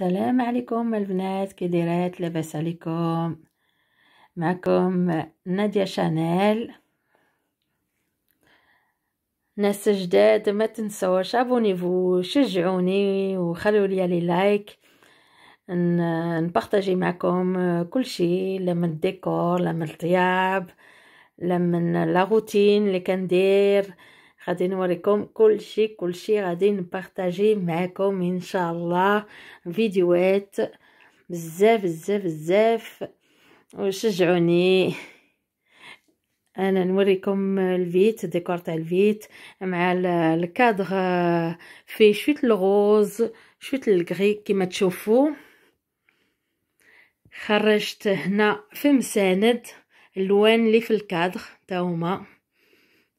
السلام عليكم البنات كي دايرات لاباس عليكم معكم ناديه شانيل ناس جداد ما تنسوش ابونيفو شجعوني وخلوا لي لي لايك نبارطاجي معكم كل شيء لا من الديكور لا من الطياب لا من لا روتين اللي كندير غادي نوريكم كل شيء كل شيء غادي نبارطاجي معكم ان شاء الله فيديوهات بزاف بزاف بزاف وشجعوني انا نوريكم الفيت ديكور تاع الفيت مع الكادر فيه شويه الغوز شويه الكري كما تشوفوا خرجت هنا في مساند اللوان اللي في الكادر تا هما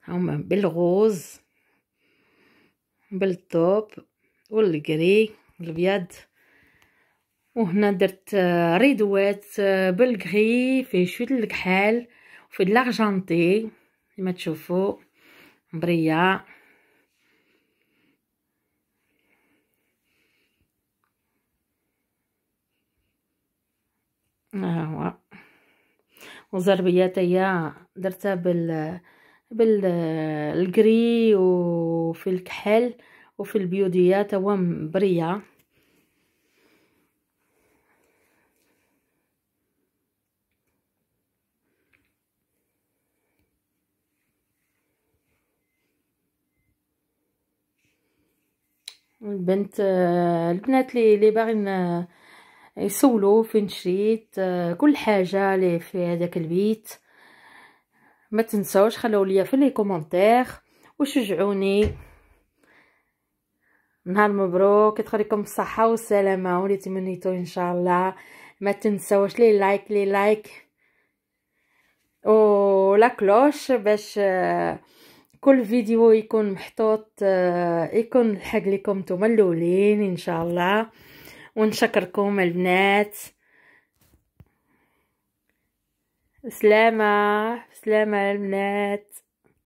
هما بالغوز بالطوب والقري الابيض وهنا درت آه، ريدوات آه، بالقري فيه شويه الكحال وفي الارجنتي كما تشوفوا مبريه ها هو وزربيه هي درتها بال بالقري وفي الكحل وفي البيوديات توا مبرية البنت البنات لي لي باغين يسولو فين شريت كل حاجه لي في هذاك البيت ما تنساوش خلو لي في لي كومونتير وشجعوني نهار مبروك يدخلكم بالصحه والسلامه ولي تمنيتو ان شاء الله ما تنساوش لي لايك لي لايك و لا كلوش باش آه، كل فيديو يكون محطوط آه، يكون الحق لكم نتوما الاولين ان شاء الله ونشكركم البنات بسلامة بسلامة البنات